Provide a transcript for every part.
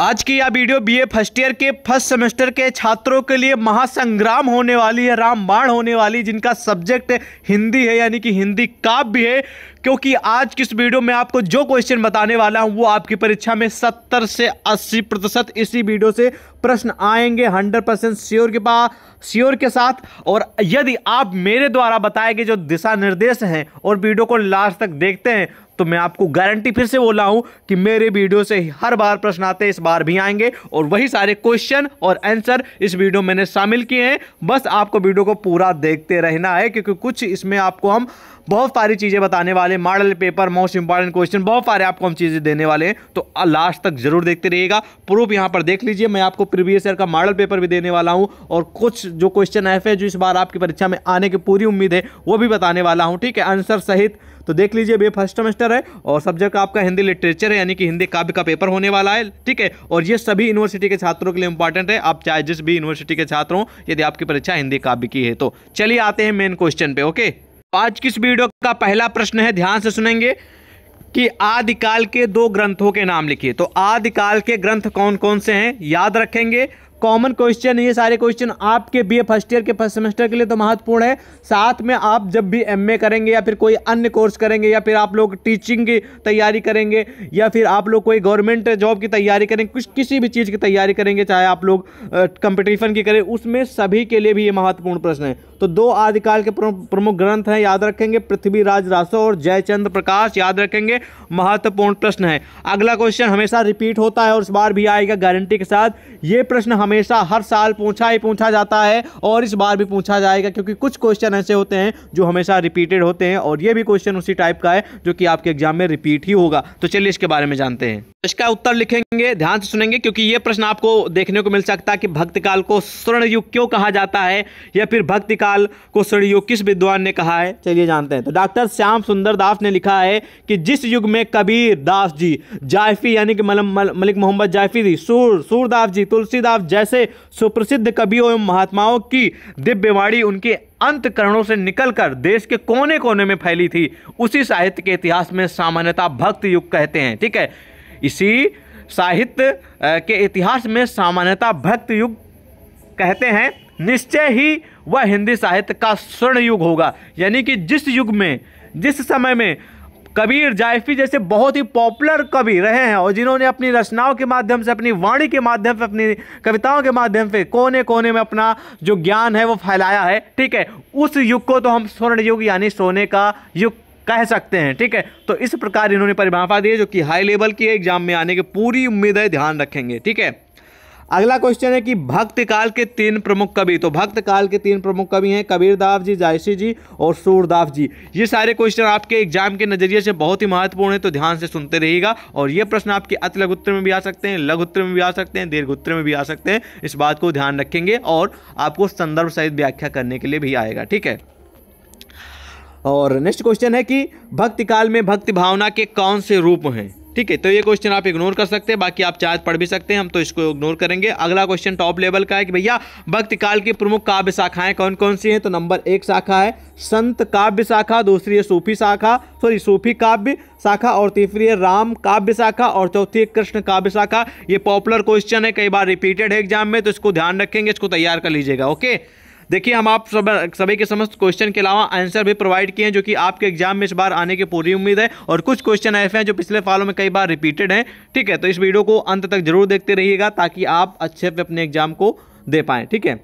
आज की यह वीडियो बीए फर्स्ट ईयर के फर्स्ट सेमेस्टर के छात्रों के लिए महासंग्राम होने वाली है रामबाण होने वाली जिनका सब्जेक्ट हिंदी है यानी कि हिंदी काव्य है क्योंकि आज की इस वीडियो में आपको जो क्वेश्चन बताने वाला हूं वो आपकी परीक्षा में 70 से 80 प्रतिशत इसी वीडियो से प्रश्न आएंगे 100 परसेंट श्योर के पास श्योर के साथ और यदि आप मेरे द्वारा बताए गए जो दिशा निर्देश हैं और वीडियो को लास्ट तक देखते हैं तो मैं आपको गारंटी फिर से बोला हूं कि मेरे वीडियो से हर बार प्रश्न आते इस बार भी आएंगे और वही सारे क्वेश्चन और आंसर इस वीडियो मैंने शामिल किए हैं बस आपको वीडियो को पूरा देखते रहना है क्योंकि कुछ इसमें आपको हम बहुत सारी चीज़ें बताने वाले model paper most important question बहुत सारे आपको हम चीज़ें देने वाले हैं तो लास्ट तक जरूर देखते रहिएगा प्रूफ यहाँ पर देख लीजिए मैं आपको प्रीवियस ईयर का मॉडल पेपर भी देने वाला हूँ और कुछ जो क्वेश्चन ऐसे है जो इस बार आपकी परीक्षा में आने की पूरी उम्मीद है वो भी बताने वाला हूँ ठीक है आंसर सहित तो देख लीजिए भी फर्स्ट सेमेस्टर है और सब्जेक्ट आपका हिंदी लिटरेचर है यानी कि हिंदी काव्य का पेपर होने वाला है ठीक है और ये सभी यूनिवर्सिटी के छात्रों के लिए इंपॉर्टेंट है आप चाहे जिस भी यूनिवर्सिटी के छात्र हों यदि आपकी परीक्षा हिंदी काव्य की है तो चलिए आते हैं मेन क्वेश्चन पे ओके आज किस वीडियो का पहला प्रश्न है ध्यान से सुनेंगे कि आदिकाल के दो ग्रंथों के नाम लिखिए तो आदिकाल के ग्रंथ कौन कौन से हैं याद रखेंगे कॉमन क्वेश्चन ये सारे क्वेश्चन आपके बीए फर्स्ट ईयर के फर्स्ट सेमेस्टर के लिए तो महत्वपूर्ण है साथ में आप जब भी एमए करेंगे या फिर कोई अन्य कोर्स करेंगे या फिर आप लोग टीचिंग की तैयारी करेंगे या फिर आप लोग कोई गवर्नमेंट जॉब की तैयारी करेंगे कुछ किसी भी चीज़ की तैयारी करेंगे चाहे आप लोग कंपटीशन की करें उसमें सभी के लिए भी ये महत्वपूर्ण प्रश्न है तो दो आदिकाल के प्रमुख ग्रंथ हैं याद रखेंगे पृथ्वीराज रासो और जयचंद्र प्रकाश याद रखेंगे महत्वपूर्ण प्रश्न है अगला क्वेश्चन हमेशा रिपीट होता है और इस बार भी आएगा गारंटी के साथ ये प्रश्न हमेशा हर साल पूछा ही पूछा जाता है और इस बार भी पूछा जाएगा क्योंकि कुछ क्वेश्चन ऐसे होते हैं जो हमेशा रिपीटेड होते हैं और ये भी क्वेश्चन उसी टाइप का है जो कि आपके एग्जाम में रिपीट ही होगा तो चलिए इसके बारे में जानते हैं इसका उत्तर लिखेंगे ध्यान से सुनेंगे क्योंकि ये प्रश्न आपको देखने को मिल सकता है कि भक्त काल को स्वर्ण युग क्यों कहा जाता है या फिर भक्ति काल को स्वर्ण युग किस विद्वान ने कहा है चलिए जानते हैं तो डॉक्टर श्याम सुंदर दास ने लिखा है कि जिस युग में कबीर दास जी जायफी यानी कि मलिक मोहम्मद जायफी जी सूर सूरदास जी तुलसीदास जैसे सुप्रसिद्ध कवियों एवं महात्माओं की दिव्यवाणी उनके अंत करणों से निकलकर देश के कोने कोने में फैली थी उसी साहित्य के इतिहास में सामान्यता भक्त युग कहते हैं ठीक है इसी साहित्य के इतिहास में सामान्यता भक्त युग कहते हैं निश्चय ही वह हिंदी साहित्य का स्वर्ण युग होगा यानी कि जिस युग में जिस समय में कबीर जायफी जैसे बहुत ही पॉपुलर कवि रहे हैं और जिन्होंने अपनी रचनाओं के माध्यम से अपनी वाणी के माध्यम से अपनी कविताओं के माध्यम से कोने कोने में अपना जो ज्ञान है वो फैलाया है ठीक है उस युग को तो हम स्वर्ण युग यानी सोने का युग कह सकते हैं ठीक है तो इस प्रकार इन्होंने परिभाषा दी है जो कि हाई लेवल की एग्जाम में आने की पूरी उम्मीद है ध्यान रखेंगे ठीक है अगला क्वेश्चन है कि भक्त काल के तीन प्रमुख कवि तो भक्त काल के तीन प्रमुख कवि हैं कबीरदास जी जायसी जी और सूरदास जी ये सारे क्वेश्चन आपके एग्जाम के नज़रिए से बहुत ही महत्वपूर्ण है तो ध्यान से सुनते रहिएगा और ये प्रश्न आपके लघु उत्तर में भी आ सकते हैं उत्तर में भी आ सकते हैं दीर्घ उत्तर में भी आ सकते हैं इस बात को ध्यान रखेंगे और आपको संदर्भ सहित व्याख्या करने के लिए भी आएगा ठीक है और नेक्स्ट क्वेश्चन है कि भक्ति काल में भक्ति भावना के कौन से रूप हैं ठीक है तो ये क्वेश्चन आप इग्नोर कर सकते हैं बाकी आप चाहे पढ़ भी सकते हैं हम तो इसको इग्नोर करेंगे अगला क्वेश्चन टॉप लेवल का है कि भैया भक्ति काल की प्रमुख काव्य शाखाएं कौन कौन सी हैं तो नंबर एक शाखा है संत काव्य शाखा दूसरी है सूफी शाखा सॉरी सूफी काव्य शाखा और तीसरी है राम काव्य शाखा और चौथी है कृष्ण काव्य शाखा ये पॉपुलर क्वेश्चन है कई बार रिपीटेड है एग्जाम में तो इसको ध्यान रखेंगे इसको तैयार कर लीजिएगा ओके देखिए हम आप सब सभी के समस्त क्वेश्चन के अलावा आंसर भी प्रोवाइड किए हैं जो कि आपके एग्जाम में इस बार आने की पूरी उम्मीद है और कुछ क्वेश्चन ऐसे हैं जो पिछले सालों में कई बार रिपीटेड हैं ठीक है तो इस वीडियो को अंत तक जरूर देखते रहिएगा ताकि आप अच्छे से अपने एग्जाम को दे पाएँ ठीक है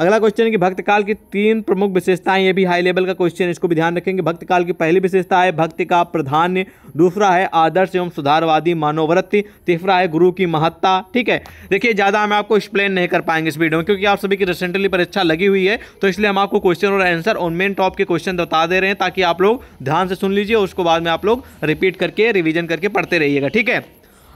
अगला क्वेश्चन है कि भक्त काल की तीन प्रमुख विशेषताएं ये भी हाई लेवल का क्वेश्चन है इसको भी ध्यान रखेंगे भक्त काल की पहली विशेषता है भक्ति का प्राधान्य दूसरा है आदर्श एवं सुधारवादी मानोवृत्ति तीसरा है गुरु की महत्ता ठीक है देखिए ज़्यादा हम आपको एक्सप्लेन नहीं कर पाएंगे इस वीडियो में क्योंकि आप सभी की रिसेंटली परीक्षा लगी हुई है तो इसलिए हम आपको क्वेश्चन और आंसर और मेन टॉप के क्वेश्चन बता दे रहे हैं ताकि आप लोग ध्यान से सुन लीजिए उसको बाद में आप लोग रिपीट करके रिविजन करके पढ़ते रहिएगा ठीक है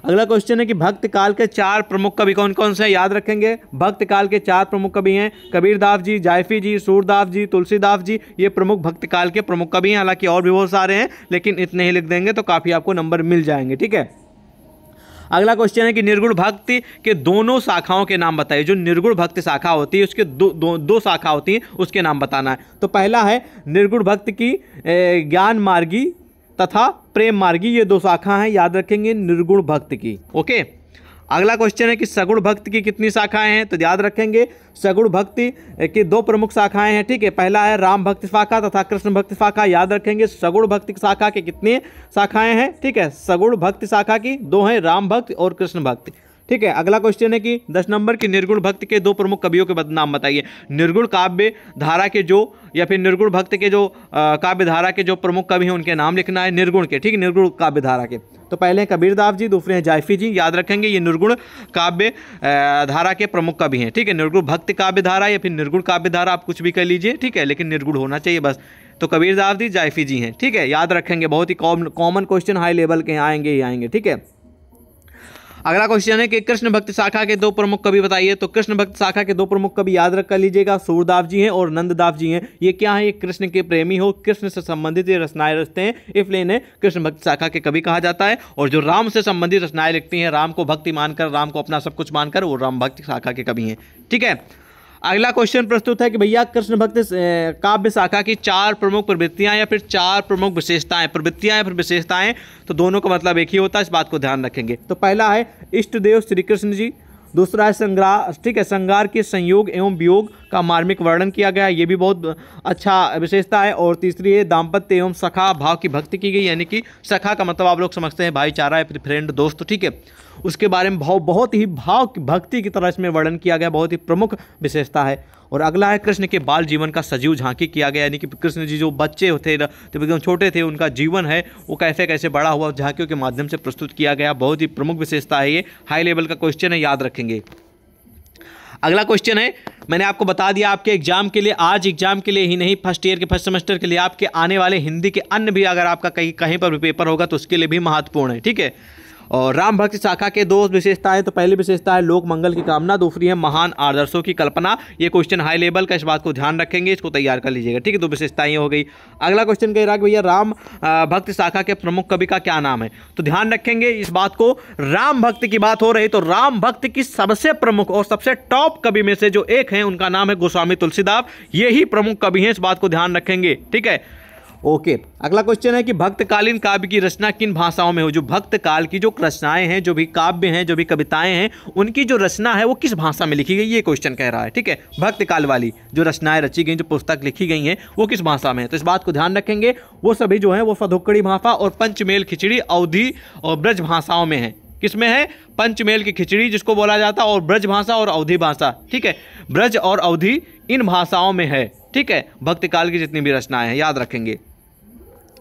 अगला क्वेश्चन है कि भक्त काल के चार प्रमुख कवि कौन कौन से याद रखेंगे भक्त काल के चार प्रमुख कवि हैं कबीरदास जी जायफी जी सूरदास जी तुलसीदास जी ये प्रमुख भक्त काल के प्रमुख कवि हैं हालांकि और भी बहुत सारे हैं लेकिन इतने ही लिख देंगे तो काफ़ी आपको नंबर मिल जाएंगे ठीक है अगला क्वेश्चन है कि निर्गुण भक्ति के दोनों शाखाओं के नाम बताइए जो निर्गुण भक्ति शाखा होती है उसके दो दो, दो शाखा होती है उसके नाम बताना है तो पहला है निर्गुण भक्त की ज्ञान मार्गी तथा प्रेम मार्गी ये दो शाखा हैं याद रखेंगे निर्गुण भक्त की ओके अगला क्वेश्चन है कि सगुण भक्त की कितनी शाखाएं हैं तो याद रखेंगे सगुण भक्ति की दो प्रमुख शाखाएं हैं ठीक है पहला है राम भक्ति शाखा तथा कृष्ण भक्ति शाखा याद रखेंगे सगुण भक्ति शाखा के कितनी शाखाएं हैं ठीक है सगुण भक्ति शाखा की दो हैं राम भक्त और कृष्ण भक्ति ठीक है अगला क्वेश्चन है कि दस नंबर की निर्गुण भक्त के दो प्रमुख कवियों के नाम बताइए निर्गुण काव्य धारा के जो या फिर निर्गुण भक्त के जो काव्य धारा के जो प्रमुख कवि हैं उनके नाम लिखना है निर्गुण के ठीक निर्गुण काव्य धारा के तो पहले हैं कबीरदास जी दूसरे हैं जायफी जी याद रखेंगे ये निर्गुण काव्य धारा के प्रमुख कवि हैं ठीक है निर्गुण भक्त काव्य धारा या फिर निर्गुण काव्य धारा आप कुछ भी कर लीजिए ठीक है लेकिन निर्गुण होना चाहिए बस तो कबीरदास जी जायफी जी हैं ठीक है याद रखेंगे बहुत ही कॉमन क्वेश्चन हाई लेवल के आएंगे ही आएंगे ठीक है अगला क्वेश्चन है कि कृष्ण भक्त शाखा के दो प्रमुख कवि बताइए तो कृष्ण भक्त शाखा के दो प्रमुख कवि याद रख कर लीजिएगा सूरदाव जी हैं और नंददाव जी हैं ये क्या है ये कृष्ण के प्रेमी हो कृष्ण से संबंधित ये रचनाएं रचते हैं इसलिए इन्हें कृष्ण भक्त शाखा के कवि कहा जाता है और जो राम से संबंधित रचनाएं लिखती हैं राम को भक्ति मानकर राम को अपना सब कुछ मानकर वो राम भक्त शाखा के कवि हैं ठीक है अगला क्वेश्चन प्रस्तुत है कि भैया कृष्ण भक्त काव्य शाखा की चार प्रमुख प्रवृत्तियाँ या फिर चार प्रमुख विशेषताएं प्रवृत्तियाँ या फिर विशेषताएं तो दोनों का मतलब एक ही होता है इस बात को ध्यान रखेंगे तो पहला है इष्ट देव श्री कृष्ण जी दूसरा है संग्रह ठीक है संगार के संयोग एवं वियोग का मार्मिक वर्णन किया गया ये भी बहुत अच्छा विशेषता है और तीसरी है दाम्पत्य एवं सखा भाव की भक्ति की गई यानी कि सखा का मतलब आप लोग समझते हैं भाईचारा है फ्रेंड दोस्त ठीक है उसके बारे में भाव बहुत ही भाव भक्ति की तरह इसमें वर्णन किया गया बहुत ही प्रमुख विशेषता है और अगला है कृष्ण के बाल जीवन का सजीव झांकी किया गया यानी कि कृष्ण जी जो बच्चे थे जब तो एकदम छोटे थे उनका जीवन है वो कैसे कैसे बड़ा हुआ झांकियों के माध्यम से प्रस्तुत किया गया बहुत ही प्रमुख विशेषता है ये हाई लेवल का क्वेश्चन है याद रखेंगे अगला क्वेश्चन है मैंने आपको बता दिया आपके एग्जाम के लिए आज एग्जाम के लिए ही नहीं फर्स्ट ईयर के फर्स्ट सेमेस्टर के लिए आपके आने वाले हिंदी के अन्य भी अगर आपका कहीं कहीं पर भी पेपर होगा तो उसके लिए भी महत्वपूर्ण है ठीक है और राम भक्त शाखा के दो विशेषताएं तो पहली विशेषता है लोक मंगल की कामना दूसरी है महान आदर्शों की कल्पना ये क्वेश्चन हाई लेवल का इस बात को ध्यान रखेंगे इसको तैयार कर लीजिएगा ठीक है दो विशेषताएं हो गई अगला क्वेश्चन कह रहा है भैया राम भक्त शाखा के प्रमुख कवि का क्या नाम है तो ध्यान रखेंगे इस बात को राम भक्त की बात हो रही तो राम भक्त की सबसे प्रमुख और सबसे टॉप कवि में से जो एक है उनका नाम है गोस्वामी तुलसीदास यही प्रमुख कवि हैं इस बात को ध्यान रखेंगे ठीक है ओके अगला क्वेश्चन है कि भक्तकालीन काव्य की रचना किन भाषाओं में हो जो भक्त काल की जो रचनाएं हैं जो भी काव्य हैं जो भी कविताएं हैं उनकी जो रचना है वो किस भाषा में लिखी गई ये क्वेश्चन कह रहा है ठीक है भक्तकाल वाली जो रचनाएं रची गई जो पुस्तक लिखी गई हैं वो किस भाषा में है तो इस बात को ध्यान रखेंगे वो सभी जो है वो फधुक्कड़ी भाषा और पंचमेल खिचड़ी अवधि और ब्रज भाषाओं में है किसमें है पंचमेल की खिचड़ी जिसको बोला जाता है और ब्रज भाषा और अवधि भाषा ठीक है ब्रज और अवधि इन भाषाओं में है ठीक है भक्तकाल की जितनी भी रचनाएं हैं याद रखेंगे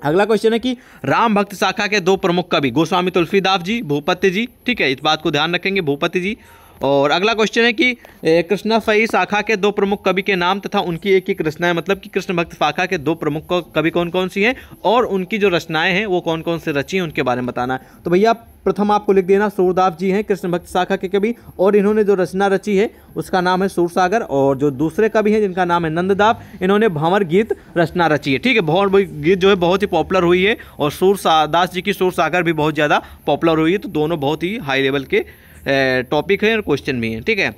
अगला क्वेश्चन है कि राम भक्त शाखा के दो प्रमुख कवि गोस्वामी तुलसीदास जी भूपत्य जी ठीक है इस बात को ध्यान रखेंगे भूपत्य जी और अगला क्वेश्चन है कि कृष्णा फई शाखा के दो प्रमुख कवि के नाम तथा उनकी एक एक रचनाएं मतलब कि कृष्ण भक्त शाखा के दो प्रमुख कवि कौन कौन सी हैं और उनकी जो रचनाएं हैं वो कौन कौन सी रची हैं उनके बारे में बताना तो भैया प्रथम आपको लिख देना सूरदास जी हैं कृष्ण भक्त शाखा के कवि और इन्होंने जो रचना रची है उसका नाम है सूरसागर और जो दूसरे कवि हैं जिनका नाम है नंददाप इन्होंने भंवर गीत रचना रची है ठीक है भंवर गीत जो है बहुत ही पॉपुलर हुई है और सूरदास जी की सूरसागर भी बहुत ज़्यादा पॉपुलर हुई है तो दोनों बहुत ही हाई लेवल के टॉपिक है और क्वेश्चन भी है ठीक है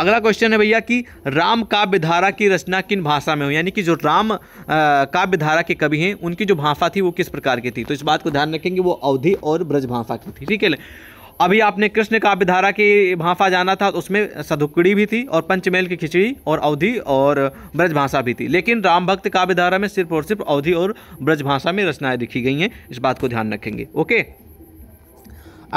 अगला क्वेश्चन है भैया कि राम काव्य धारा की रचना किन भाषा में हो यानी कि जो राम काव्य धारा के कवि हैं उनकी जो भाषा थी वो किस प्रकार की थी तो इस बात को ध्यान रखेंगे वो अवधि और ब्रज भाषा की थी ठीक है अभी आपने कृष्ण काव्य धारा की भाषा जाना था तो उसमें सधुकड़ी भी थी और पंचमेल की खिचड़ी और अवधि और ब्रज भाषा भी थी लेकिन राम भक्त काव्य धारा में सिर्फ और सिर्फ अवधि और ब्रज भाषा में रचनाएं लिखी गई हैं इस बात को ध्यान रखेंगे ओके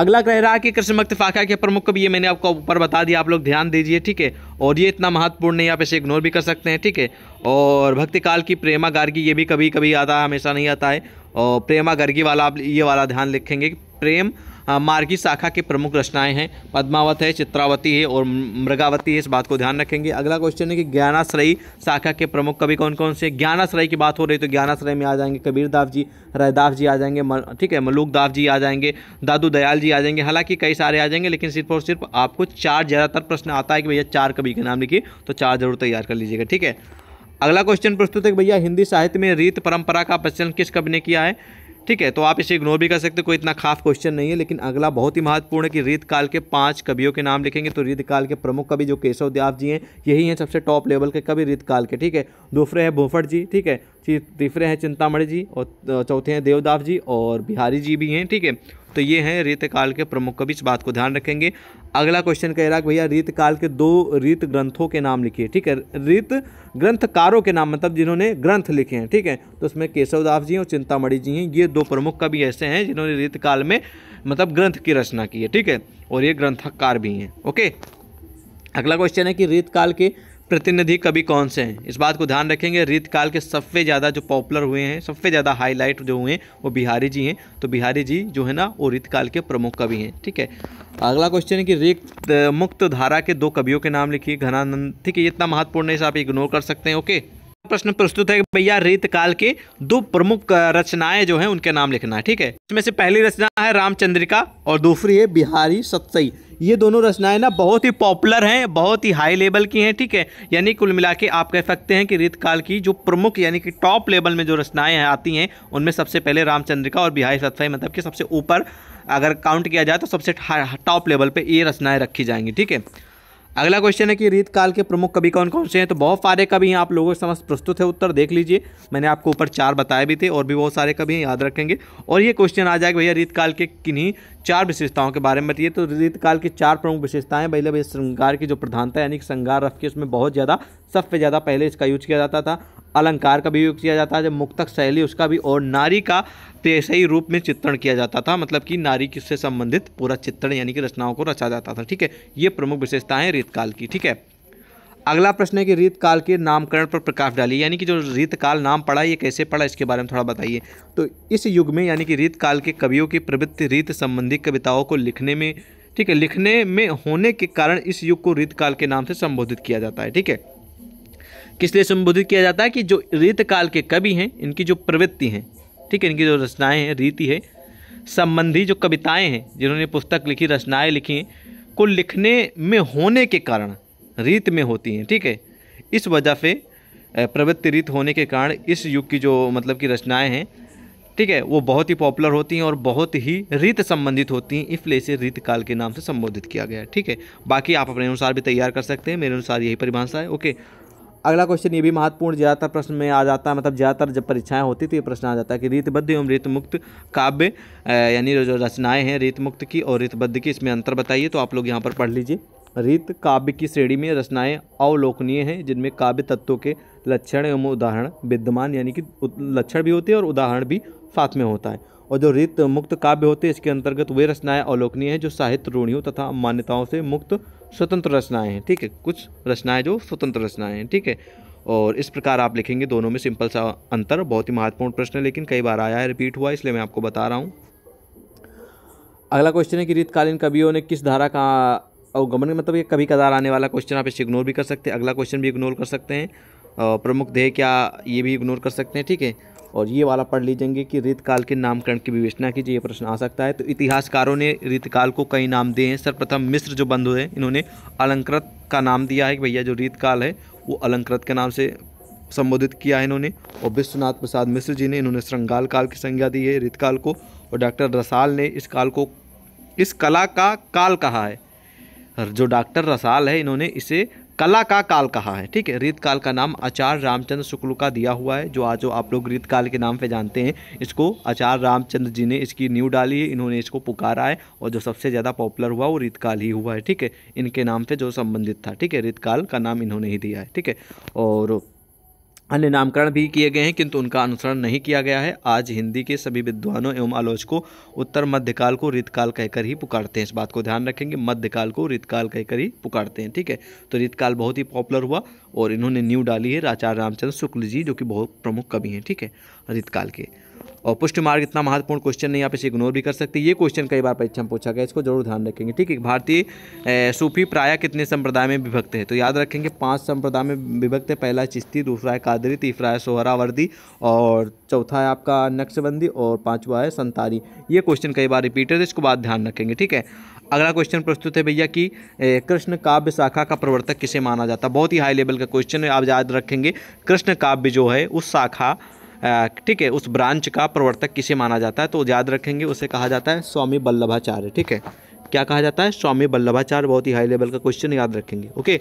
अगला कह रहा है कि कृष्ण भक्त फाका के प्रमुख को भी ये मैंने आपको ऊपर बता दिया आप लोग ध्यान दीजिए ठीक है और ये इतना महत्वपूर्ण नहीं आप इसे इग्नोर भी कर सकते हैं ठीक है और भक्ति काल की प्रेमा गार्गी ये भी कभी कभी आता है हमेशा नहीं आता है और प्रेमा गर्गी वाला आप ये वाला ध्यान लिखेंगे प्रेम हाँ, मार्गी शाखा की प्रमुख रचनाएं हैं पद्मावत है चित्रावती है और मृगावती है इस बात को ध्यान रखेंगे अगला क्वेश्चन है कि ज्ञानाश्रयी शाखा के प्रमुख कवि कौन कौन से ज्ञानाश्रय की बात हो रही है तो ज्ञानाश्रय में आ जाएंगे कबीर दास जी रैदास जी आ जाएंगे ठीक है मलूक दास जी आ जाएंगे दादू दयाल जी आ जाएंगे हालांकि कई सारे आ जाएंगे लेकिन सिर्फ और सिर्फ आपको चार ज़्यादातर प्रश्न आता है कि भैया चार कवि के नाम लिखिए तो चार जरूर तैयार कर लीजिएगा ठीक है अगला क्वेश्चन प्रस्तुत है भैया हिंदी साहित्य में रीत परंपरा का प्रचलन किस कवि ने किया है ठीक है तो आप इसे इग्नोर भी कर सकते कोई इतना खास क्वेश्चन नहीं है लेकिन अगला बहुत ही महत्वपूर्ण है कि रीत काल के पांच कवियों के नाम लिखेंगे तो रीत काल के प्रमुख कवि जो केशव देव जी हैं यही हैं सबसे टॉप लेवल के कवि रीत काल के ठीक है दूसरे हैं भोफट जी ठीक है तीसरे हैं चिंतामणि जी और चौथे हैं देवदास जी और बिहारी जी भी हैं ठीक है तो ये हैं रीत काल के प्रमुख कवि इस बात को ध्यान रखेंगे अगला क्वेश्चन कह रहा है भैया रीत काल के दो रीत ग्रंथों के नाम लिखिए ठीक है रीत ग्रंथकारों के नाम मतलब जिन्होंने ग्रंथ लिखे हैं ठीक है तो उसमें केशवदास जी और चिंतामणि जी हैं ये दो प्रमुख कवि ऐसे हैं जिन्होंने रीत काल में मतलब ग्रंथ की रचना की है ठीक है और ये ग्रंथकार भी हैं ओके अगला क्वेश्चन है कि रीत काल के प्रतिनिधि कवि कौन से हैं इस बात को ध्यान रखेंगे रीत काल के सबसे ज़्यादा जो पॉपुलर हुए हैं सबसे ज़्यादा हाईलाइट जो हुए हैं वो बिहारी जी हैं तो बिहारी जी जो है ना वो रीत काल के प्रमुख कवि हैं ठीक है अगला क्वेश्चन है कि रिक्त मुक्त धारा के दो कवियों के नाम लिखिए घनानंद ठीक है इतना महत्वपूर्ण है इसे आप इग्नोर कर सकते हैं ओके प्रश्न प्रस्तुत है भैया रीत काल के दो प्रमुख रचनाएं जो हैं उनके नाम लिखना है ठीक है इसमें से पहली रचना है रामचंद्रिका और दूसरी है बिहारी सत्सई ये दोनों रचनाएं ना बहुत ही पॉपुलर हैं बहुत ही हाई लेवल की हैं ठीक है यानी कुल मिला के आप कह सकते हैं कि रित काल की जो प्रमुख यानी कि टॉप लेवल में जो रचनाएं आती हैं उनमें सबसे पहले रामचंद्रिका और बिहारी सतसाई मतलब कि सबसे ऊपर अगर काउंट किया जाए तो सबसे टॉप लेवल पर ये रचनाएँ रखी जाएंगी ठीक है अगला क्वेश्चन है कि रीत काल के प्रमुख कवि कौन कौन से हैं तो बहुत सारे कवि हैं आप लोगों के समझ प्रस्तुत है उत्तर देख लीजिए मैंने आपको ऊपर चार बताए भी थे और भी बहुत सारे कवि हैं याद रखेंगे और ये क्वेश्चन आ जाएगा भैया रीत काल के किन्हीं चार विशेषताओं के बारे में बताइए तो रीत काल की चार प्रमुख विशेषताएं पहले भैया श्रृंगार की जो प्रधानता है यानी कि श्रृंगार रफ की उसमें बहुत ज़्यादा सबसे ज़्यादा पहले इसका यूज किया जाता था अलंकार का भी यूज किया जाता है जब मुक्तक शैली उसका भी और नारी का ही रूप में चित्रण किया जाता था मतलब कि नारी से संबंधित पूरा चित्रण यानी कि रचनाओं को रचा जाता था ठीक है ये प्रमुख विशेषताएं रीतकाल की ठीक है अगला प्रश्न है कि रीतकाल के नामकरण पर प्रकाश डालिए यानी कि जो रीतकाल नाम पढ़ा ये कैसे पढ़ा इसके बारे में थोड़ा बताइए तो इस युग में यानी कि रीतकाल के कवियों की प्रवृत्ति रीत संबंधी कविताओं को लिखने में ठीक है लिखने में होने के कारण इस युग को रीतकाल के नाम से संबोधित किया जाता है ठीक है किस लिए संबोधित किया जाता है कि जो रीत काल के कवि हैं इनकी जो प्रवृत्ति हैं ठीक है इनकी जो रचनाएँ हैं रीति है संबंधी जो कविताएँ हैं जिन्होंने पुस्तक लिखी रचनाएँ लिखी हैं को लिखने में होने के कारण रीत में होती हैं ठीक है इस वजह से प्रवृत्ति रीत होने के कारण इस युग की जो मतलब की रचनाएँ हैं ठीक है वो बहुत ही पॉपुलर होती हैं और बहुत ही रीत संबंधित होती हैं इसलिए इसे रीत काल के नाम से संबोधित किया गया है ठीक है बाकी आप अपने अनुसार भी तैयार कर सकते हैं मेरे अनुसार यही परिभाषा है ओके अगला क्वेश्चन ये भी महत्वपूर्ण ज़्यादातर प्रश्न में आ जाता है मतलब ज़्यादातर जब परीक्षाएं होती तो ये प्रश्न आ जाता है कि रीतबद्ध एवं रीतमुक्त काव्य यानी जो रचनाएँ हैं रीतमुक्त की और रीतबद्ध की इसमें अंतर बताइए तो आप लोग यहाँ पर पढ़ लीजिए रीत काव्य की श्रेणी में रचनाएँ अवलोकनीय हैं जिनमें काव्य तत्वों के लक्षण एवं उदाहरण विद्यमान यानी कि लक्षण भी होते हैं और उदाहरण भी साथ में होता है और जो रीत मुक्त काव्य होते हैं इसके अंतर्गत वे रचनाएं अवलोकनीय हैं जो साहित्य रूढ़ियों तथा मान्यताओं से मुक्त स्वतंत्र रचनाएं हैं ठीक है कुछ रचनाएं जो स्वतंत्र रचनाएं हैं ठीक है और इस प्रकार आप लिखेंगे दोनों में सिंपल सा अंतर बहुत ही महत्वपूर्ण प्रश्न है लेकिन कई बार आया है रिपीट हुआ इसलिए मैं आपको बता रहा हूँ अगला क्वेश्चन है कि रीतकालीन कवियों ने किस धारा का अवगमन मतलब ये कभी कदार आने वाला क्वेश्चन आप इसे इग्नोर भी कर सकते हैं अगला क्वेश्चन भी इग्नोर कर सकते हैं प्रमुख ध्येय क्या ये भी इग्नोर कर सकते हैं ठीक है और ये वाला पढ़ लीजिए कि रीतकाल के नामकरण की विवेचना कीजिए ये प्रश्न आ सकता है तो इतिहासकारों ने रीतकाल को कई नाम दिए हैं सर्वप्रथम मिस्र जो बंधु हैं इन्होंने अलंकृत का नाम दिया है कि भैया जो रीतकाल है वो अलंकृत के नाम से संबोधित किया है इन्होंने और विश्वनाथ प्रसाद मिश्र जी ने इन्होंने श्रृंगाल काल की संज्ञा दी है रीतकाल को और डॉक्टर रसाल ने इस काल को इस कला का काल कहा है जो डॉक्टर रसाल है इन्होंने इसे कला का काल कहा है ठीक है रीत काल का नाम आचार्य रामचंद्र शुक्ल का दिया हुआ है जो आज जो आप लोग रीत काल के नाम पे जानते हैं इसको आचार्य रामचंद्र जी ने इसकी न्यू डाली है इन्होंने इसको पुकारा है और जो सबसे ज़्यादा पॉपुलर हुआ वो रीत काल ही हुआ है ठीक है इनके नाम से जो संबंधित था ठीक है रीत काल का नाम इन्होंने ही दिया है ठीक है और अन्य नामकरण भी किए गए हैं किंतु उनका अनुसरण नहीं किया गया है आज हिंदी के सभी विद्वानों एवं आलोचकों उत्तर मध्यकाल को रितकाल कहकर ही पुकारते हैं इस बात को ध्यान रखेंगे मध्यकाल को रितकाल कहकर ही पुकारते हैं ठीक है तो रितकाल बहुत ही पॉपुलर हुआ और इन्होंने न्यू डाली है राचार्य रामचंद्र शुक्ल जी जो कि बहुत प्रमुख कवि हैं ठीक है रितकाल के और पुष्ट मार्ग इतना महत्वपूर्ण क्वेश्चन नहीं आप इसे इग्नोर भी कर सकते ये क्वेश्चन कई बार परीक्षा में पूछा गया इसको जरूर ध्यान रखेंगे ठीक है भारतीय सूफी प्राय कितने संप्रदाय में विभक्त है तो याद रखेंगे पांच संप्रदाय में विभक्त है पहला चिश्ती दूसरा है कादरी तीसरा है सोहरावर्दी और चौथा है आपका नक्शबंदी और पाँचवा है संतारी ये क्वेश्चन कई बार रिपीटेड है इसको बात ध्यान रखेंगे ठीक है अगला क्वेश्चन प्रस्तुत है भैया कि कृष्ण काव्य शाखा का प्रवर्तक किसे माना जाता है बहुत ही हाई लेवल का क्वेश्चन है आप याद रखेंगे कृष्ण काव्य जो है उस शाखा ठीक है उस ब्रांच का प्रवर्तक किसे माना जाता है तो याद रखेंगे उसे कहा जाता है स्वामी वल्लभाचार्य ठीक है क्या कहा जाता है स्वामी वल्लभाचार्य बहुत ही हाई लेवल का क्वेश्चन याद रखेंगे ओके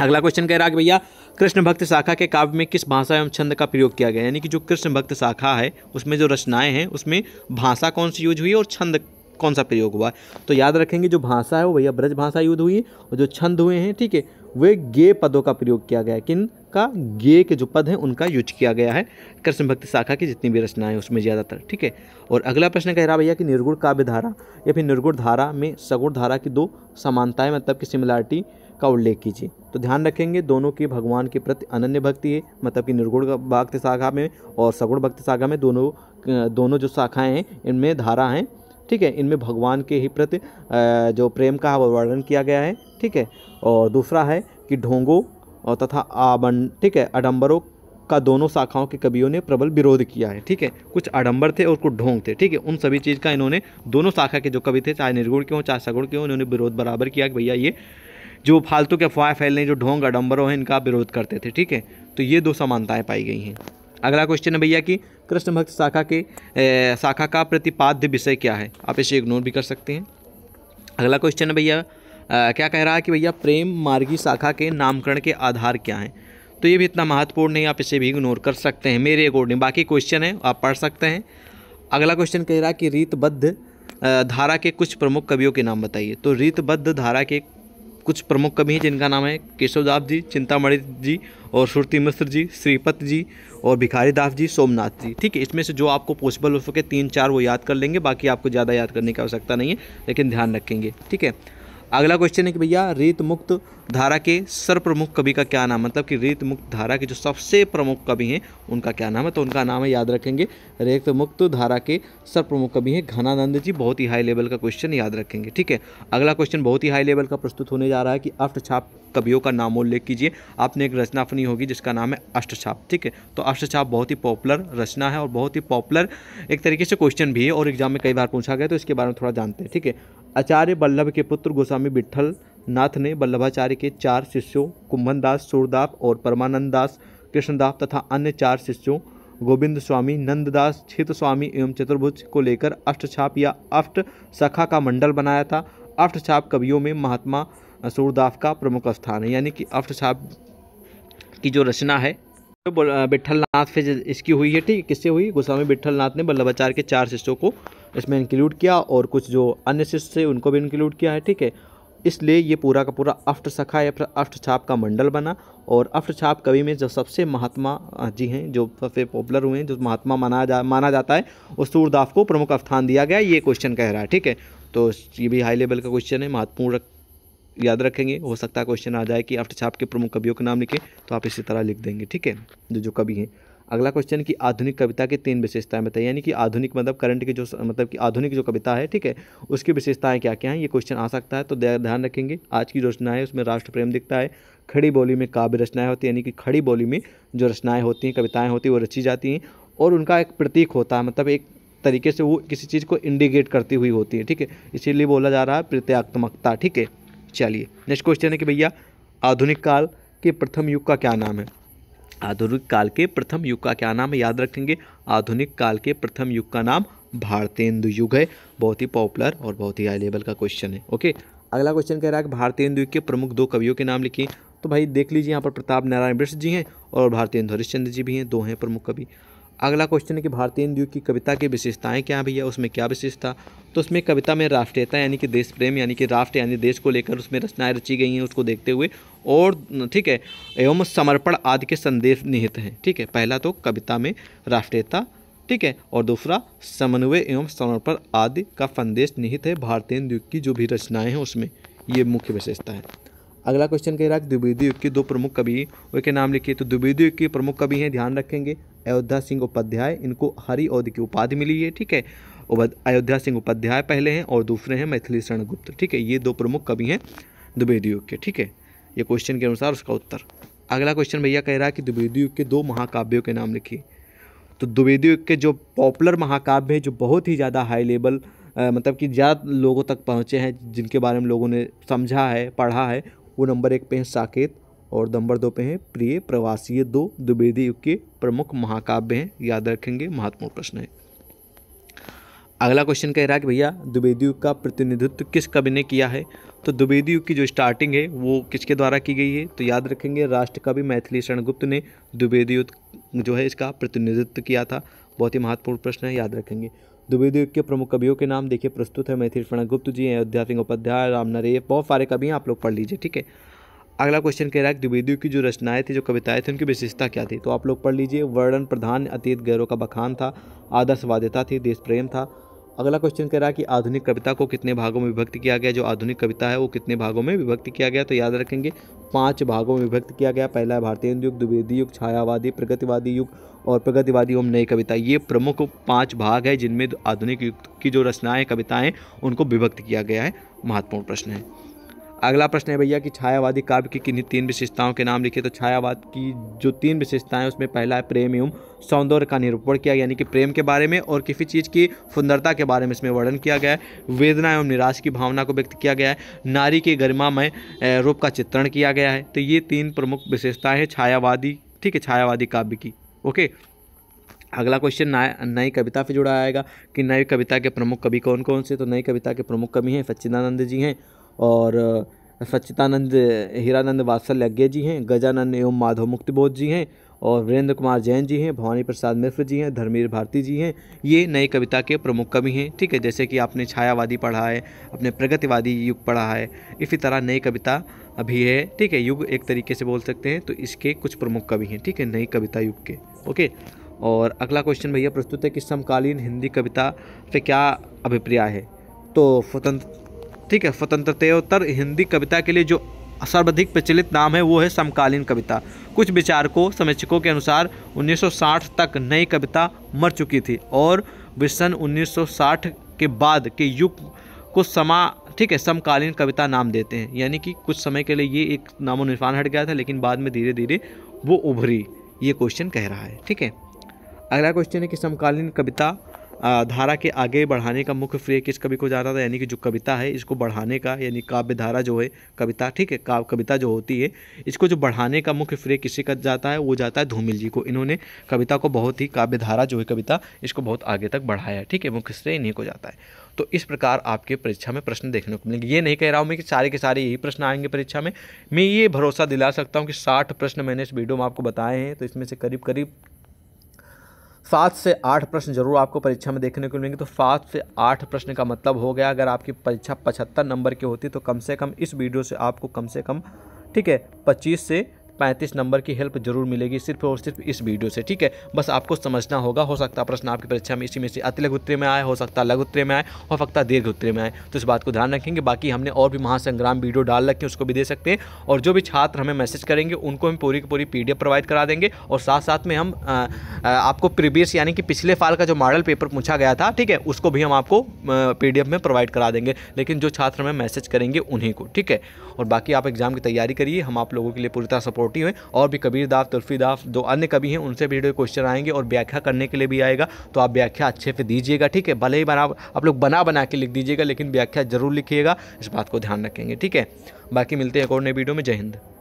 अगला क्वेश्चन कह रहा है भैया कृष्ण भक्त शाखा के काव्य में किस भाषा एवं छंद का प्रयोग किया गया यानी कि जो कृष्ण भक्त शाखा है उसमें जो रचनाएं हैं उसमें भाषा कौन सी यूज हुई और छंद कौन सा प्रयोग हुआ है तो याद रखेंगे जो भाषा है वो भैया ब्रज भाषा यूज हुई और जो छंद हुए हैं ठीक है वे गे पदों का प्रयोग किया गया है किन का गे के जो पद हैं उनका यूज किया गया है कृष्ण भक्ति शाखा की जितनी भी रचनाएं उसमें ज़्यादातर ठीक है और अगला प्रश्न कह रहा भैया कि निर्गुण काव्य धारा या फिर निर्गुण धारा में सगुण धारा की दो समानताएँ मतलब कि सिमिलरिटी का उल्लेख कीजिए तो ध्यान रखेंगे दोनों की भगवान के प्रति अनन्य भक्ति है मतलब कि निर्गुण भक्ति शाखा में और सगुण भक्ति शाखा में दोनों दोनों जो शाखाएँ हैं इनमें धारा हैं ठीक है इनमें भगवान के ही प्रति जो प्रेम का वर्णन किया गया है ठीक है और दूसरा है कि ढोंगों और तथा आबन ठीक है आडम्बरों का दोनों शाखाओं के कवियों ने प्रबल विरोध किया है ठीक है कुछ आडंबर थे और कुछ ढोंग थे ठीक है उन सभी चीज़ का इन्होंने दोनों शाखा के जो कवि थे चाहे निर्गुण के हों चाहे सगुण के हों इन्होंने विरोध बराबर किया कि भैया ये जो फालतू के अफवाहें फैलने जो ढोंग अडम्बरों हैं इनका विरोध करते थे ठीक है तो ये दो समानताएँ पाई गई हैं अगला क्वेश्चन है भैया कि कृष्ण भक्त शाखा के शाखा का प्रतिपाद्य विषय क्या है आप इसे इग्नोर भी कर सकते हैं अगला क्वेश्चन है भैया क्या कह रहा है कि भैया प्रेम मार्गी शाखा के नामकरण के आधार क्या हैं तो ये भी इतना महत्वपूर्ण नहीं आप इसे भी इग्नोर कर सकते हैं मेरे अकॉर्डिंग बाकी क्वेश्चन है आप पढ़ सकते हैं अगला क्वेश्चन कह रहा है कि रीतबद्ध धारा के कुछ प्रमुख कवियों के नाम बताइए तो रीतबद्ध धारा के कुछ प्रमुख कवि हैं जिनका नाम है केशवदास जी चिंतामणि जी और श्रुति मिश्र जी श्रीपत जी और भिखारी दास जी सोमनाथ जी ठीक है इसमें से जो आपको पॉसिबल हो सके तीन चार वो याद कर लेंगे बाकी आपको ज़्यादा याद करने की आवश्यकता नहीं है लेकिन ध्यान रखेंगे ठीक है अगला क्वेश्चन है कि भैया रेत मुक्त धारा के सर्वप्रमुख कवि का क्या नाम मतलब कि रेत मुक्त धारा के जो सबसे प्रमुख कवि हैं उनका क्या नाम है तो उनका नाम है याद रखेंगे रेत मुक्त धारा के सर्वप्रमुख कवि हैं घनानंद जी बहुत ही हाई लेवल का क्वेश्चन याद रखेंगे ठीक है अगला क्वेश्चन बहुत ही हाई लेवल का प्रस्तुत होने जा रहा है कि अष्टछाप कवियों का नामोल्लेख कीजिए आपने एक रचना अपनी होगी जिसका नाम है अष्टछाप ठीक है तो अष्टछाप बहुत ही पॉपुलर रचना है और बहुत ही पॉपुलर एक तरीके से क्वेश्चन भी है और एग्जाम में कई बार पूछा गया तो इसके बारे में थोड़ा जानते हैं ठीक है आचार्य बल्लभ के पुत्र गोस्वामी विट्ठल नाथ ने वल्लभाचार्य के चार शिष्यों कुंभन दास सूरदाप और परमानंद दास कृष्णदाप तथा अन्य चार शिष्यों गोविंद स्वामी नंददास छित स्वामी एवं चतुर्भुज को लेकर अष्टछाप या अष्ट शाखा का मंडल बनाया था अष्टछाप कवियों में महात्मा सूरदास का प्रमुख स्थान है यानी कि अष्टछाप की जो रचना है तो बिठल नाथ से इसकी हुई है ठीक किससे हुई गोस्वामी बिठल नाथ ने बल्लभाचार्य के चार शिष्यों को इसमें इंक्लूड किया और कुछ जो अन्य शिष्य थे उनको भी इंक्लूड किया है ठीक है इसलिए ये पूरा का पूरा अष्ट सखा या फिर अष्ट छाप का मंडल बना और अष्ट छाप कवि में जो सबसे महात्मा जी हैं जो सबसे पॉपुलर हुए हैं जो महात्मा माना जा माना जाता है उस सूरदास को प्रमुख स्थान दिया गया ये क्वेश्चन कह रहा है ठीक है तो ये भी हाई लेवल का क्वेश्चन है महत्वपूर्ण याद रखेंगे हो सकता है क्वेश्चन आ जाए कि अष्ट छाप के प्रमुख कवियों के नाम लिखें तो आप इसी तरह लिख देंगे ठीक है जो जो कवि हैं अगला क्वेश्चन कि आधुनिक कविता की तीन विशेषताएं बताइए यानी कि आधुनिक मतलब करंट की जो मतलब कि आधुनिक जो कविता है ठीक है उसकी विशेषताएं क्या क्या हैं ये क्वेश्चन आ सकता है तो ध्यान रखेंगे आज की जो रचना है उसमें राष्ट्र प्रेम दिखता है खड़ी बोली में काव्य रचनाएं होती है यानी कि खड़ी बोली में जो रचनाएँ होती हैं कविताएँ होती हैं वो रची जाती हैं और उनका एक प्रतीक होता है मतलब एक तरीके से वो किसी चीज़ को इंडिकेट करती हुई होती है ठीक है इसीलिए बोला जा रहा है प्रत्यात्मकता ठीक है चलिए नेक्स्ट क्वेश्चन है कि भैया आधुनिक काल के प्रथम युग का क्या नाम है आधुनिक काल के प्रथम युग का क्या नाम है याद रखेंगे आधुनिक काल के प्रथम युग का नाम भारतेंदु युग है बहुत ही पॉपुलर और बहुत ही हाई लेवल का क्वेश्चन है ओके अगला क्वेश्चन कह रहा है कि भारतेंदु युग के प्रमुख दो कवियों के नाम लिखिए तो भाई देख लीजिए यहाँ पर प्रताप नारायण मिश्र जी हैं और भारतेंदु हरिश्चंद्र जी भी हैं दो हैं प्रमुख कवि अगला क्वेश्चन है कि भारतीय भारतेंदु की कविता की विशेषताएं क्या भैया उसमें क्या विशेषता तो उसमें कविता में राष्ट्रीयता यानी कि देश प्रेम यानी कि राष्ट्र यानी देश को लेकर उसमें रचनाएं रची गई हैं उसको देखते हुए और ठीक है एवं समर्पण आदि के संदेश निहित हैं ठीक है पहला तो कविता में राष्ट्रीयता ठीक है और दूसरा समन्वय एवं समर्पण आदि का संदेश निहित है भारतीय भारतेंदु की जो भी रचनाएँ हैं उसमें ये मुख्य विशेषता है अगला क्वेश्चन कह रहा है द्विवेदी युग के दो प्रमुख कवि उनके नाम लिखिए तो द्विवेदी युग के प्रमुख कवि हैं ध्यान रखेंगे अयोध्या सिंह उपाध्याय इनको हरि औध की उपाधि मिली है ठीक है अयोध्या सिंह उपाध्याय पहले हैं और दूसरे हैं मैथिली शरण गुप्त ठीक है ये दो प्रमुख कवि हैं द्विवेदी युग के ठीक है ये क्वेश्चन के अनुसार उसका उत्तर अगला क्वेश्चन भैया कह रहा है कि द्विवेदी युग के दो महाकाव्यों के नाम लिखिए तो द्विवेदी युग के जो पॉपुलर महाकाव्य हैं जो बहुत ही ज़्यादा हाई लेवल मतलब कि ज़्यादा लोगों तक पहुँचे हैं जिनके बारे में लोगों ने समझा है पढ़ा है वो नंबर एक पे हैं साकेत और नंबर दो पे हैं प्रिय प्रवासीय दो द्विवेदी युग के प्रमुख महाकाव्य हैं याद रखेंगे महत्वपूर्ण प्रश्न है अगला क्वेश्चन कह रहा है कि भैया द्विवेदी युग का प्रतिनिधित्व किस कवि ने किया है तो द्विवेदी युग की जो स्टार्टिंग है वो किसके द्वारा की गई है तो याद रखेंगे राष्ट्र कवि मैथिली शरण गुप्त ने द्विवेदी युग जो है इसका प्रतिनिधित्व किया था बहुत ही महत्वपूर्ण प्रश्न है याद रखेंगे द्विवेदी युग के प्रमुख कवियों के नाम देखिए प्रस्तुत है मैथिली शरण गुप्त जी अयोध्या सिंह उपाध्याय राम नरेश बहुत सारे कवि हैं आप लोग पढ़ लीजिए ठीक है अगला क्वेश्चन कह रहा है द्विवेदियों की जो रचनाएं थी जो कविताएं थी उनकी विशेषता क्या थी तो आप लोग पढ़ लीजिए वर्णन प्रधान अतीत गैरों का बखान था आदर्शवादिता थी देश प्रेम था अगला क्वेश्चन कह रहा है कि आधुनिक कविता को कितने भागों में विभक्त किया गया जो आधुनिक कविता है वो कितने भागों में विभक्त किया गया तो याद रखेंगे पांच भागों में विभक्त किया गया पहला है भारतीय युग द्विवेदी युग छायावादी प्रगतिवादी युग और प्रगतिवादी एवं नई कविता ये प्रमुख पाँच भाग है जिनमें आधुनिक युग की जो रचनाएँ कविताएँ उनको विभक्त किया गया है महत्वपूर्ण प्रश्न है अगला प्रश्न है भैया कि छायावादी काव्य की किन्हीं तीन विशेषताओं के नाम लिखे तो छायावाद की जो तीन विशेषताएं उसमें पहला है प्रेम एवं सौंदर्य का निरूपण किया यानी कि प्रेम के बारे में और किसी चीज़ की सुंदरता के बारे में इसमें वर्णन किया गया है वेदना एवं निराश की भावना को व्यक्त किया गया है नारी के गरिमामय रूप का चित्रण किया गया है तो ये तीन प्रमुख विशेषताएँ हैं छायावादी ठीक है छायावादी काव्य की ओके अगला क्वेश्चन नई कविता से जुड़ा आएगा कि नई कविता के प्रमुख कवि कौन कौन से तो नई कविता के प्रमुख कवि हैं सच्चिदानंद जी हैं और सच्चिदानंद हीरानंद वात्सल्य यज्ञ जी हैं गजानंद एवं माधव मुक्तिबोध जी हैं और वीरेंद्र कुमार जैन जी हैं भवानी प्रसाद मिश्र जी हैं धर्मवीर भारती जी हैं ये नई कविता के प्रमुख कवि हैं ठीक है जैसे कि आपने छायावादी पढ़ा है अपने प्रगतिवादी युग पढ़ा है इसी तरह नई कविता अभी है ठीक है युग एक तरीके से बोल सकते हैं तो इसके कुछ प्रमुख कवि हैं ठीक है नई कविता युग के ओके और अगला क्वेश्चन भैया प्रस्तुत है कि समकालीन हिंदी कविता पे क्या अभिप्राय है तो स्वतंत्र ठीक है स्वतंत्रतोत्तर हिंदी कविता के लिए जो सर्वाधिक प्रचलित नाम है वो है समकालीन कविता कुछ विचारकों समीक्षकों के अनुसार 1960 तक नई कविता मर चुकी थी और सन 1960 के बाद के युग को समा ठीक है समकालीन कविता नाम देते हैं यानी कि कुछ समय के लिए ये एक नामो निशान हट गया था लेकिन बाद में धीरे धीरे वो उभरी ये क्वेश्चन कह रहा है ठीक है अगला क्वेश्चन है कि समकालीन कविता धारा के आगे बढ़ाने का मुख्य फ्रेय किस कवि को जा रहा था यानी कि जो कविता है इसको बढ़ाने का यानी काव्य धारा जो है कविता ठीक है काव्य कविता जो होती है इसको जो बढ़ाने का मुख्य फ्रेय किसे का जाता है वो जाता है धूमिल जी को इन्होंने कविता को बहुत ही काव्य धारा जो है कविता इसको बहुत आगे तक बढ़ाया है ठीक है मुख्य श्रेय इन्हीं को जाता है तो इस प्रकार आपके परीक्षा में प्रश्न देखने को मिलेंगे ये नहीं कह रहा हूँ मैं कि सारे के सारे यही प्रश्न आएंगे परीक्षा में मैं ये भरोसा दिला सकता हूँ कि साठ प्रश्न मैंने इस वीडियो में आपको बताए हैं तो इसमें से करीब करीब सात से आठ प्रश्न जरूर आपको परीक्षा में देखने को मिलेंगे तो सात से आठ प्रश्न का मतलब हो गया अगर आपकी परीक्षा पचहत्तर नंबर की होती तो कम से कम इस वीडियो से आपको कम से कम ठीक है पच्चीस से पैंतीस नंबर की हेल्प जरूर मिलेगी सिर्फ और सिर्फ इस वीडियो से ठीक है बस आपको समझना होगा हो सकता है प्रश्न आपकी परीक्षा में इसी में से लघु उत्तरे में आए हो सकता है लघु उत्तरे में आए हो सकता है दीर्घ उत्तरे में आए तो इस बात को ध्यान रखेंगे बाकी हमने और भी महासंग्राम वीडियो डाल रखे उसको भी दे सकते हैं और जो भी छात्र हमें मैसेज करेंगे उनको हम पूरी की पूरी पी प्रोवाइड करा देंगे और साथ साथ में हम आपको प्रीवियस यानी कि पिछले साल का जो मॉडल पेपर पूछा गया था ठीक है उसको भी हम आपको पी में प्रोवाइड करा देंगे लेकिन जो छात्र हमें मैसेज करेंगे उन्हीं को ठीक है और बाकी आप एग्ज़ाम की तैयारी करिए हम आप लोगों के लिए पूरी तरह सपोर्ट कोटी है और भी कबीर दाफ तुल्फी दाफ दो अन्य कवि हैं उनसे भी क्वेश्चन आएंगे और व्याख्या करने के लिए भी आएगा तो आप व्याख्या अच्छे से दीजिएगा ठीक है भले ही बना आप लोग बना बना के लिख दीजिएगा लेकिन व्याख्या जरूर लिखिएगा इस बात को ध्यान रखेंगे ठीक है बाकी मिलते हैं एक और नई वीडियो में जय हिंद